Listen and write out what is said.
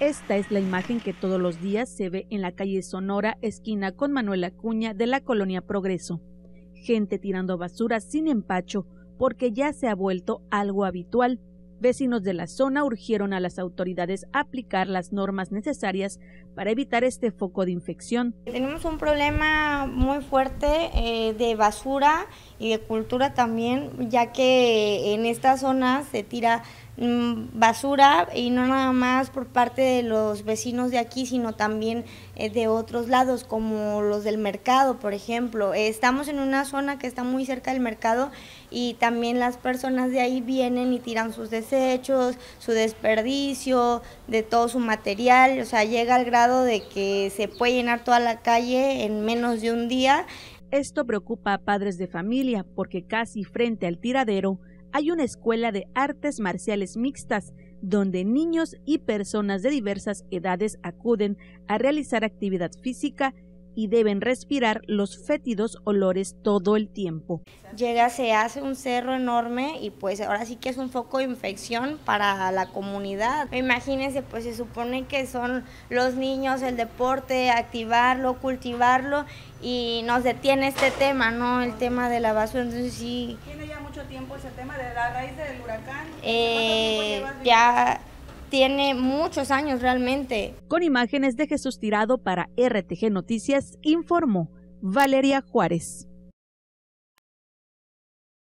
Esta es la imagen que todos los días se ve en la calle Sonora, esquina con Manuel Acuña de la colonia Progreso. Gente tirando basura sin empacho porque ya se ha vuelto algo habitual. Vecinos de la zona urgieron a las autoridades a aplicar las normas necesarias para evitar este foco de infección. Tenemos un problema muy fuerte eh, de basura y de cultura también, ya que en esta zona se tira mm, basura y no nada más por parte de los vecinos de aquí, sino también eh, de otros lados, como los del mercado, por ejemplo. Estamos en una zona que está muy cerca del mercado y también las personas de ahí vienen y tiran sus desechos, su desperdicio, de todo su material, o sea, llega al grado de que se puede llenar toda la calle en menos de un día esto preocupa a padres de familia porque casi frente al tiradero hay una escuela de artes marciales mixtas donde niños y personas de diversas edades acuden a realizar actividad física y deben respirar los fétidos olores todo el tiempo. Llega, se hace un cerro enorme y pues ahora sí que es un foco de infección para la comunidad. Imagínense, pues se supone que son los niños, el deporte, activarlo, cultivarlo y nos detiene este tema, ¿no? El tema de la basura, entonces sí. ¿Tiene ya mucho tiempo ese tema de la raíz del huracán? Eh, ya tiene muchos años realmente. Con imágenes de Jesús Tirado para RTG Noticias, informó Valeria Juárez.